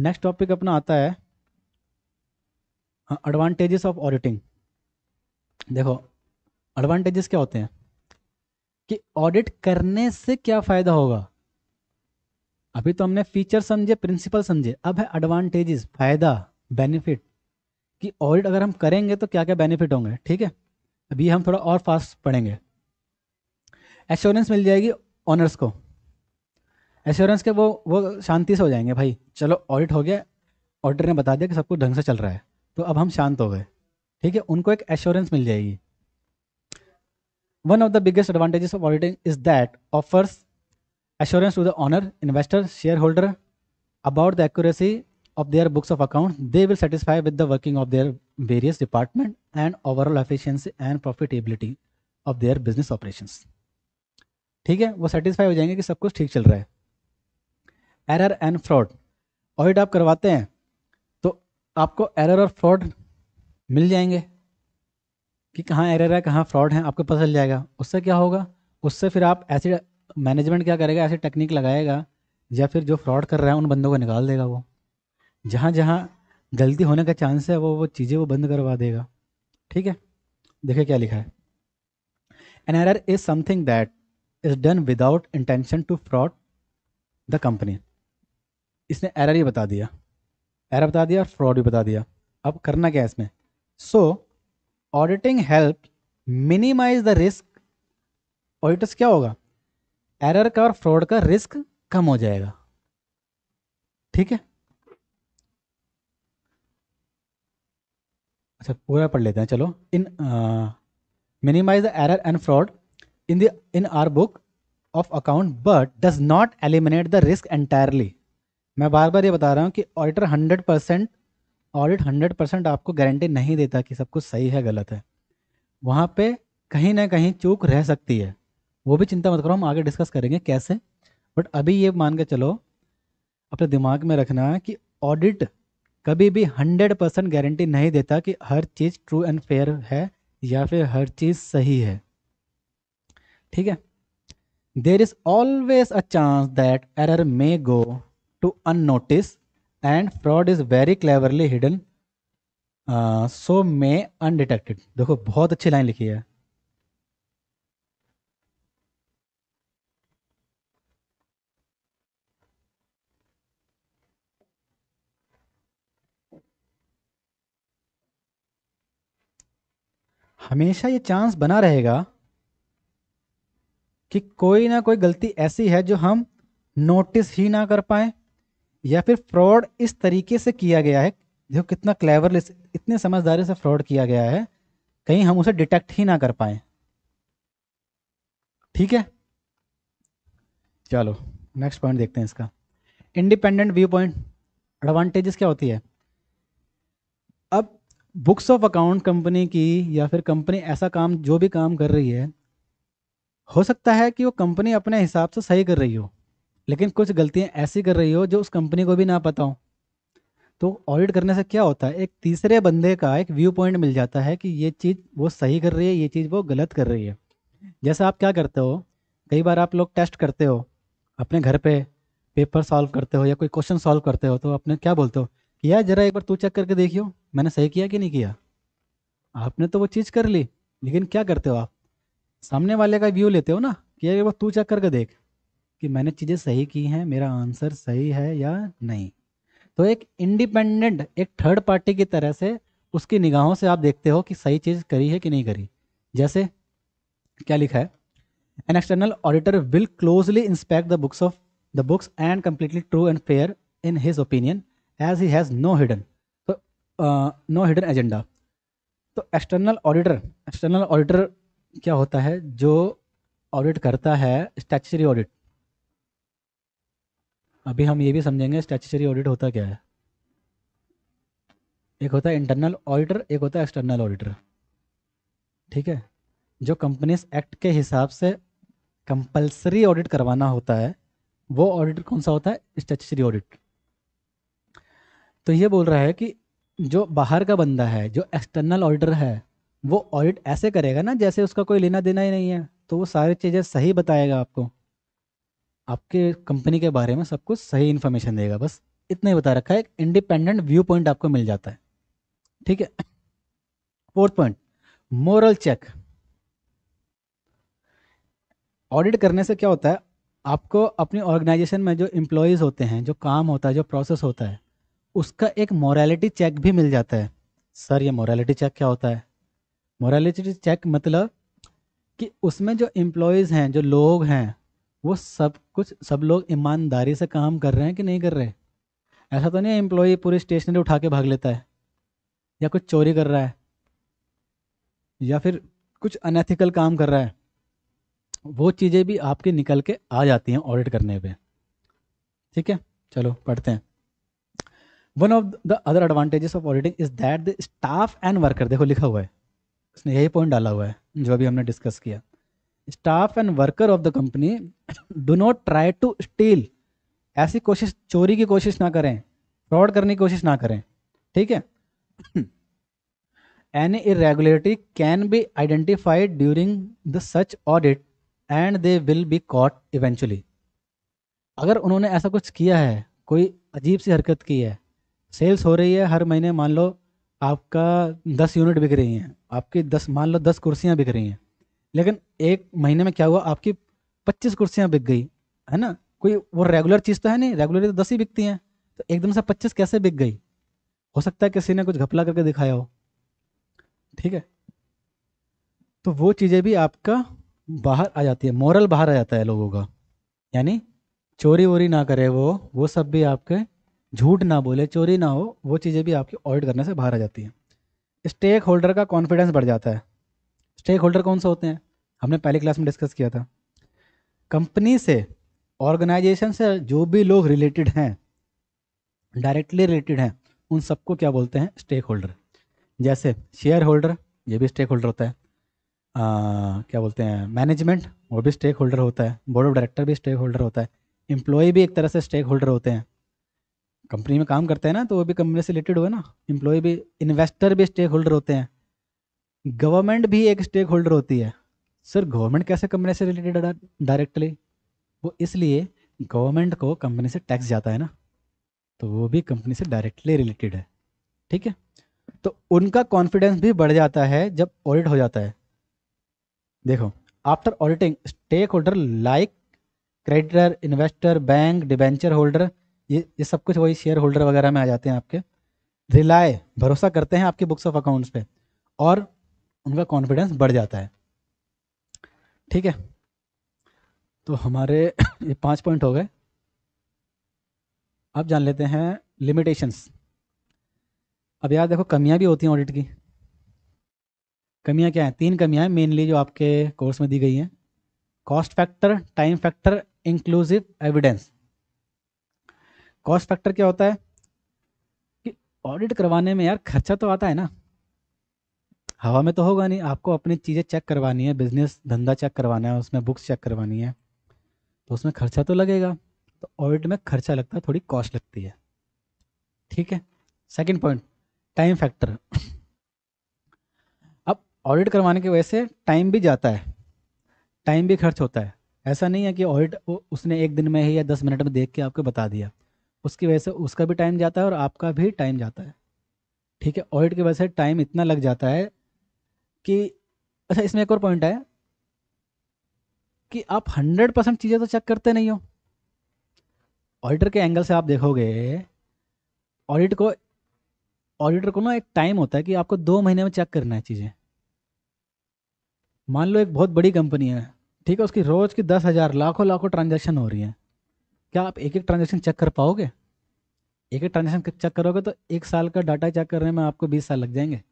next topic अपना आता है एडवांटेजेस ऑफ ऑडिटिंग देखो एडवांटेजेस क्या होते हैं कि ऑडिट करने से क्या फ़ायदा होगा अभी तो हमने फीचर समझे प्रिंसिपल समझे अब है एडवांटेजेस फ़ायदा बेनिफिट कि ऑडिट अगर हम करेंगे तो क्या क्या बेनिफिट होंगे ठीक है अभी हम थोड़ा और फास्ट पढ़ेंगे एश्योरेंस मिल जाएगी ऑनर्स को एश्योरेंस के वो वो शांति से हो जाएंगे भाई चलो ऑडिट हो गया ऑडिटर ने बता दिया कि सब कुछ ढंग से चल रहा है तो अब हम शांत हो गए ठीक है उनको एक एश्योरेंस मिल जाएगी one of the biggest advantages of auditing is that offers assurance to the owner investor shareholder about the accuracy of their books of account they will satisfy with the working of their various department and overall efficiency and profitability of their business operations ठीक है वो satisfy हो जाएंगे कि सब कुछ ठीक चल रहा है एरर एंड फ्रॉड ऑडिट आप करवाते हैं तो आपको एरर और फ्रॉड मिल जाएंगे कि कहाँ एरर है कहाँ फ्रॉड है आपको पता चल जाएगा उससे क्या होगा उससे फिर आप ऐसे मैनेजमेंट क्या करेगा ऐसी टेक्निक लगाएगा या फिर जो फ्रॉड कर रहा है उन बंदों को निकाल देगा वो जहाँ जहाँ गलती होने का चांस है वो वो चीज़ें वो बंद करवा देगा ठीक है देखिए क्या लिखा है an error is something that is done without intention to fraud the company इसने एरर ही बता दिया एरर बता दिया और फ्रॉड भी बता दिया अब करना क्या है इसमें so auditing help minimise the risk auditors क्या होगा एरर का और फ्रॉड का रिस्क कम हो जाएगा ठीक है अच्छा पूरा पढ़ लेते हैं चलो in minimise the error and fraud in the in our book of account but does not eliminate the risk entirely मैं बार बार ये बता रहा हूँ कि auditor hundred percent audit hundred percent आपको गारंटी नहीं देता कि सब कुछ सही है गलत है वहाँ पे कहीं ना कहीं चूक रह सकती है वो भी चिंता मत करो हम आगे डिस्कस करेंगे कैसे बट अभी ये मान के चलो अपने दिमाग में रखना कि ऑडिट कभी भी हंड्रेड परसेंट गारंटी नहीं देता कि हर चीज़ ट्रू एंड फेयर है या फिर हर चीज़ सही है ठीक है there is always a chance that error may go to unnoticed and fraud is very cleverly hidden so may undetected देखो बहुत अच्छी लाइन लिखी है हमेशा ये चांस बना रहेगा कि कोई ना कोई गलती ऐसी है जो हम नोटिस ही ना कर पाए या फिर फ्रॉड इस तरीके से किया गया है देखो कितना क्लेवरली इतने समझदारी से फ्रॉड किया गया है कहीं हम उसे डिटेक्ट ही ना कर पाए ठीक है चलो नेक्स्ट पॉइंट देखते हैं इसका इंडिपेंडेंट व्यू पॉइंट एडवांटेजेस क्या होती है अब बुक्स ऑफ अकाउंट कंपनी की या फिर कंपनी ऐसा काम जो भी काम कर रही है हो सकता है कि वो कंपनी अपने हिसाब से सही कर रही हो लेकिन कुछ गलतियाँ ऐसी कर रही हो जो उस कंपनी को भी ना पता हो तो ऑडिट करने से क्या होता है एक तीसरे बंदे का एक व्यू पॉइंट मिल जाता है कि ये चीज़ वो सही कर रही है ये चीज़ वो गलत कर रही है जैसे आप क्या करते हो कई बार आप लोग टेस्ट करते हो अपने घर पे पेपर सॉल्व करते हो या कोई क्वेश्चन सॉल्व करते हो तो आपने क्या बोलते हो कि यार जरा एक बार तू चेक करके देखियो मैंने सही किया कि नहीं किया आपने तो वो चीज़ कर ली लेकिन क्या करते हो आप सामने वाले का व्यू लेते हो ना कि यार एक बार तू चेक करके देख कि मैंने चीज़ें सही की हैं मेरा आंसर सही है या नहीं तो एक इंडिपेंडेंट एक थर्ड पार्टी की तरह से उसकी निगाहों से आप देखते हो कि सही चीज़ करी है कि नहीं करी जैसे क्या लिखा है an external auditor will closely inspect the books of the books and completely true and fair in his opinion as he has no hidden तो नो हिडन एजेंडा तो एक्सटर्नल ऑडिटर एक्सटर्नल ऑडिटर क्या होता है जो audit करता है statutory audit अभी हम ये भी समझेंगे स्टैचूचरी ऑडिट होता क्या है एक होता है इंटरनल ऑडिटर एक होता है एक्सटर्नल ऑडिटर ठीक है जो कंपनीज एक्ट के हिसाब से कंपलसरी ऑडिट करवाना होता है वो ऑडिट कौन सा होता है स्टैचूचरी ऑडिट तो ये बोल रहा है कि जो बाहर का बंदा है जो एक्सटर्नल ऑडिटर है वो ऑडिट ऐसे करेगा ना जैसे उसका कोई लेना देना ही नहीं है तो वो सारी चीज़ें सही बताएगा आपको आपके कंपनी के बारे में सब कुछ सही इन्फॉर्मेशन देगा बस इतना ही बता रखा है एक इंडिपेंडेंट व्यू पॉइंट आपको मिल जाता है ठीक है fourth point moral check audit करने से क्या होता है आपको अपनी ऑर्गेनाइजेशन में जो एम्प्लॉयज़ होते हैं जो काम होता है जो प्रोसेस होता है उसका एक मोरालिटी चेक भी मिल जाता है सर ये मोरालिटी चेक क्या होता है मोरालिटी चेक मतलब कि उसमें जो एम्प्लॉयज़ हैं जो लोग हैं वो सब कुछ सब लोग ईमानदारी से काम कर रहे हैं कि नहीं कर रहे ऐसा तो नहीं है एम्प्लॉय पूरी स्टेशनरी उठा के भाग लेता है या कुछ चोरी कर रहा है या फिर कुछ अनएथिकल काम कर रहा है वो चीज़ें भी आपके निकल के आ जाती हैं ऑडिट करने पे ठीक है चलो पढ़ते हैं one of the other advantages of auditing is that the staff and worker देखो लिखा हुआ है उसने यही पॉइंट डाला हुआ है जो अभी हमने डिस्कस किया staff and worker of the company do not try to steal ऐसी कोशिश चोरी की कोशिश ना करें फ्रॉड करने की कोशिश ना करें ठीक है any irregularity can be identified during the such audit and they will be caught eventually अगर उन्होंने ऐसा कुछ किया है कोई अजीब सी हरकत की है सेल्स हो रही है हर महीने मान लो आपका दस यूनिट बिक रही हैं आपकी दस मान लो दस कुर्सियाँ बिक रही हैं लेकिन एक महीने में क्या हुआ आपकी पच्चीस कुर्सियाँ बिक गई है ना कोई वो रेगुलर चीज़ तो है नहीं रेगुलर तो दस ही बिकती हैं तो एकदम से पच्चीस कैसे बिक गई हो सकता है किसी ने कुछ घपला करके दिखाया हो ठीक है तो वो चीज़ें भी आपका बाहर आ जाती है मॉरल बाहर आ जाता है लोगों का यानी चोरी वोरी ना करे वो वो सब भी आपके झूठ ना बोले चोरी ना हो वो चीज़ें भी आपकी ऑडिट करने से बाहर आ जाती हैं स्टेक होल्डर का कॉन्फिडेंस बढ़ जाता है स्टेक होल्डर कौन से होते हैं हमने पहले क्लास में डिस्कस किया था कंपनी से ऑर्गेनाइजेशन से जो भी लोग रिलेटेड हैं डायरेक्टली रिलेटेड हैं उन सबको क्या बोलते हैं स्टेक होल्डर जैसे शेयर होल्डर ये भी स्टेक होल्डर होता है आ, क्या बोलते हैं मैनेजमेंट वो भी स्टेक होल्डर होता है बोर्ड ऑफ डायरेक्टर भी स्टेक होल्डर होता है एम्प्लॉय भी एक तरह से स्टेक होल्डर होते हैं कंपनी में काम करते हैं ना तो वो भी कंपनी से रिलेटेड हुए ना एम्प्लॉय भी इन्वेस्टर भी स्टेक होल्डर होते हैं गवर्नमेंट भी एक स्टेक होल्डर होती है सर गवर्नमेंट कैसे कंपनी से रिलेटेड डायरेक्टली वो इसलिए गवर्नमेंट को कंपनी से टैक्स जाता है ना तो वो भी कंपनी से डायरेक्टली रिलेटेड है ठीक है तो उनका कॉन्फिडेंस भी बढ़ जाता है जब ऑडिट हो जाता है देखो after auditing stakeholder like creditor investor bank debenture holder ये ये सब कुछ वही शेयर होल्डर वगैरह में आ जाते हैं आपके रिलाय भरोसा करते हैं आपकी बुक्स ऑफ अकाउंट्स पे और उनका कॉन्फिडेंस बढ़ जाता है ठीक है तो हमारे ये पांच पॉइंट हो गए अब जान लेते हैं लिमिटेशंस अब यार देखो कमियां भी होती हैं ऑडिट की कमियां क्या हैं तीन कमियां हैं मेनली जो आपके कोर्स में दी गई हैं cost factor time factor inclusive evidence cost factor क्या होता है कि ऑडिट करवाने में यार खर्चा तो आता है ना हवा में तो होगा नहीं आपको अपनी चीज़ें चेक करवानी है बिजनेस धंधा चेक करवाना है उसमें बुक्स चेक करवानी है तो उसमें खर्चा तो लगेगा तो ऑडिट में खर्चा लगता है थोड़ी कॉस्ट लगती है ठीक है सेकेंड पॉइंट टाइम फैक्टर अब ऑडिट करवाने की वजह से टाइम भी जाता है टाइम भी खर्च होता है ऐसा नहीं है कि ऑडिट उसने एक दिन में ही या दस मिनट में देख के आपको बता दिया उसकी वजह से उसका भी टाइम जाता है और आपका भी टाइम जाता है ठीक है ऑडिट की वजह से टाइम इतना लग जाता है कि अच्छा इसमें एक और पॉइंट है कि आप हंड्रेड परसेंट चीज़ें तो चेक करते नहीं हो ऑडिटर के एंगल से आप देखोगे ऑडिट को ऑडिटर को ना एक टाइम होता है कि आपको दो महीने में चेक करना है चीज़ें मान लो एक बहुत बड़ी कंपनी है ठीक है उसकी रोज़ की दस हज़ार लाखों लाखों ट्रांजेक्शन हो रही है क्या आप एक एक ट्रांजेक्शन चेक कर पाओगे एक एक ट्रांजेक्शन चेक करोगे तो एक साल का डाटा चेक करने में आपको बीस साल लग जाएंगे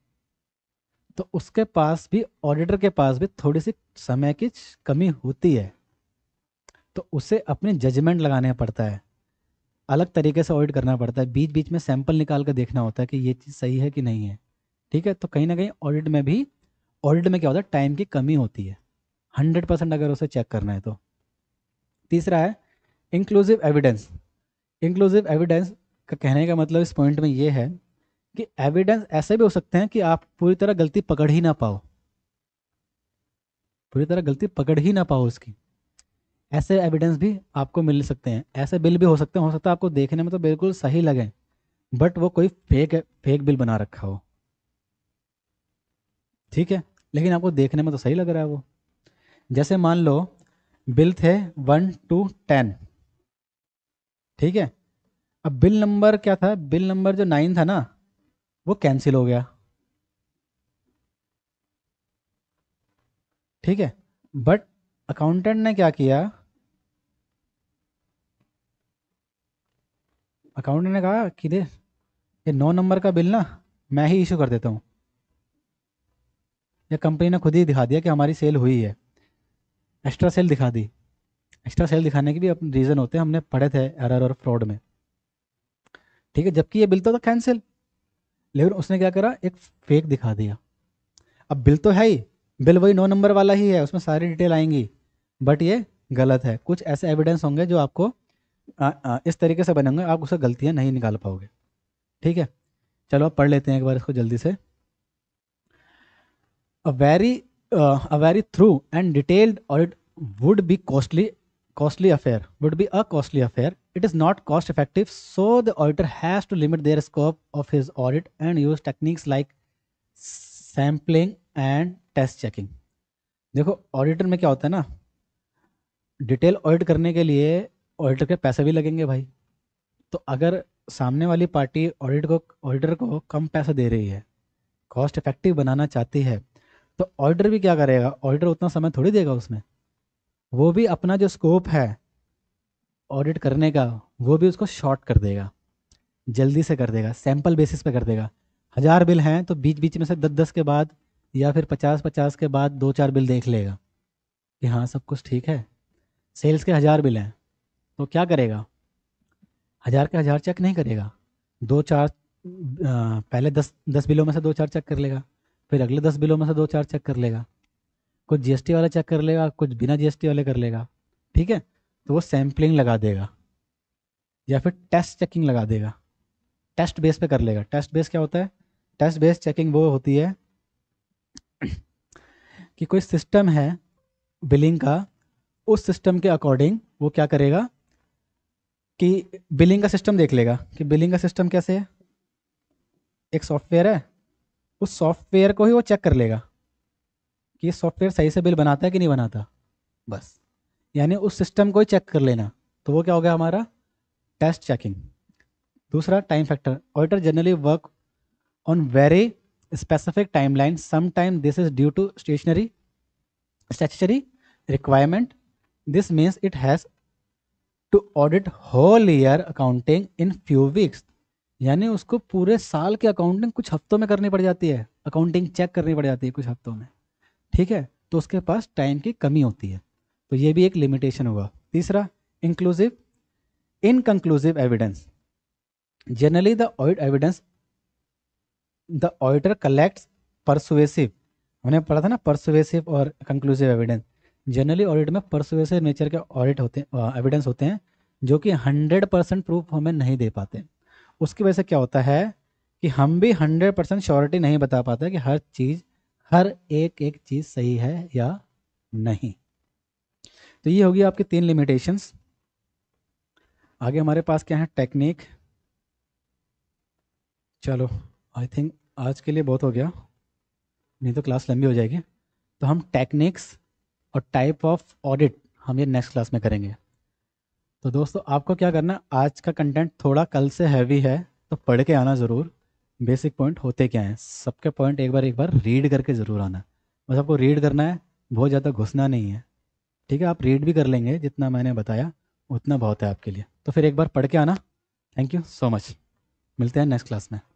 तो उसके पास भी ऑडिटर के पास भी थोड़ी सी समय की कमी होती है तो उसे अपने जजमेंट लगाने पड़ता है अलग तरीके से ऑडिट करना पड़ता है बीच बीच में सैंपल निकाल कर देखना होता है कि ये चीज़ सही है कि नहीं है ठीक है तो कहीं ना कहीं ऑडिट में भी ऑडिट में क्या होता है टाइम की कमी होती है हंड्रेड परसेंट अगर उसे चेक करना है तो तीसरा है इंक्लूसिव एविडेंस इंक्लूसिव एविडेंस का कहने का मतलब इस पॉइंट में ये है कि एविडेंस ऐसे भी हो सकते हैं कि आप पूरी तरह गलती पकड़ ही ना पाओ पूरी तरह गलती पकड़ ही ना पाओ उसकी ऐसे एविडेंस भी आपको मिल सकते हैं ऐसे बिल भी हो सकते हैं हो सकता है आपको देखने में तो बिल्कुल सही लगे बट वो कोई फेक फेक बिल बना रखा हो ठीक है लेकिन आपको देखने में तो सही लग रहा है वो जैसे मान लो बिल थे वन टू टेन ठीक है अब बिल नंबर क्या था बिल नंबर जो नाइन था ना वो कैंसिल हो गया ठीक है बट अकाउंटेंट ने क्या किया अकाउंटेंट ने कहा कि दे ये नौ नंबर का बिल ना मैं ही इशू कर देता हूँ या कंपनी ने खुद ही दिखा दिया कि हमारी सेल हुई है एक्स्ट्रा सेल दिखा दी एक्स्ट्रा सेल दिखाने के भी अपने रीज़न होते हैं हमने पढ़े थे एरर और फ्रॉड में ठीक है जबकि ये बिल तो था तो कैंसिल लेकिन उसने क्या करा एक फेक दिखा दिया अब बिल तो है ही बिल वही नौ नंबर वाला ही है उसमें सारी डिटेल आएंगी बट ये गलत है कुछ ऐसे एविडेंस होंगे जो आपको आ, आ, इस तरीके से बनेंगे आप उसे गलतियाँ नहीं निकाल पाओगे ठीक है चलो आप पढ़ लेते हैं एक बार इसको जल्दी से a very a very thorough and detailed audit would be costly costly affair would be a costly affair it is not cost effective so the auditor has to limit their scope of his audit and use techniques like sampling and test checking देखो auditor में क्या होता है ना detail audit करने के लिए auditor के पैसे भी लगेंगे भाई तो अगर सामने वाली पार्टी ऑडिट को ऑडिटर को कम पैसा दे रही है कॉस्ट इफेक्टिव बनाना चाहती है तो ऑडिटर भी क्या करेगा ऑडिटर उतना समय थोड़ी देगा उसमें वो भी अपना जो स्कोप है ऑडिट करने का वो भी उसको शॉर्ट कर देगा जल्दी से कर देगा सैम्पल बेसिस पे कर देगा हज़ार बिल हैं तो बीच बीच में से दस दस के बाद या फिर पचास पचास के बाद दो चार बिल देख लेगा कि हाँ सब कुछ ठीक है सेल्स के हज़ार बिल हैं तो क्या करेगा हज़ार के हज़ार चेक नहीं करेगा दो चार पहले दस दस बिलों में से दो चार चेक कर लेगा फिर अगले दस बिलों में से दो चार चेक कर लेगा कुछ जीएसटी वाला चेक कर लेगा कुछ बिना जीएसटी वाले कर लेगा ठीक है तो वो सैम्पलिंग लगा देगा या फिर टेस्ट चेकिंग लगा देगा टेस्ट बेस पे कर लेगा टेस्ट बेस क्या होता है टेस्ट बेस चेकिंग वो होती है कि कोई सिस्टम है बिलिंग का उस सिस्टम के अकॉर्डिंग वो क्या करेगा कि बिलिंग का सिस्टम देख लेगा कि बिलिंग का सिस्टम कैसे है एक सॉफ्टवेयर है उस सॉफ्टवेयर को ही वो चेक कर लेगा कि सॉफ्टवेयर सही से बिल बनाता है कि नहीं बनाता बस यानी उस सिस्टम को ही चेक कर लेना तो वो क्या हो गया हमारा टेस्ट चेकिंग दूसरा time factor auditor generally work on very specific time line sometime this is due to stationery statutory requirement this means it has to audit whole year accounting in few weeks यानी उसको पूरे साल के accounting कुछ हफ्तों में करनी पड़ जाती है अकाउंटिंग चेक करनी पड़ जाती है कुछ हफ्तों में ठीक है तो उसके पास टाइम की कमी होती है तो ये भी एक लिमिटेशन हुआ तीसरा inclusive inconclusive evidence generally the audit evidence the auditor collect persuasive हमने पढ़ा था ना परसुवेसिव और कंक्लूसिव एविडेंस जनरली ऑडिट में परसुवेसिव नेचर के ऑडिट होते हैं एविडेंस होते हैं जो कि 100 परसेंट प्रूफ हमें नहीं दे पाते उसकी वजह से क्या होता है कि हम भी 100 परसेंट श्योरिटी नहीं बता पाते कि हर चीज़ हर एक एक चीज़ सही है या नहीं तो ये होगी आपकी तीन लिमिटेशंस आगे हमारे पास क्या है टेक्निक चलो आई थिंक आज के लिए बहुत हो गया नहीं तो क्लास लंबी हो जाएगी तो हम टेक्निक्स और टाइप ऑफ ऑडिट हम ये नेक्स्ट क्लास में करेंगे तो दोस्तों आपको क्या करना है आज का कंटेंट थोड़ा कल से हैवी है तो पढ़ के आना ज़रूर बेसिक पॉइंट होते क्या हैं सबके पॉइंट एक बार एक बार रीड करके ज़रूर आना बस आपको रीड करना है बहुत ज़्यादा घुसना नहीं है ठीक है आप रीड भी कर लेंगे जितना मैंने बताया उतना बहुत है आपके लिए तो फिर एक बार पढ़ के आना थैंक यू सो मच मिलते हैं नेक्स्ट क्लास में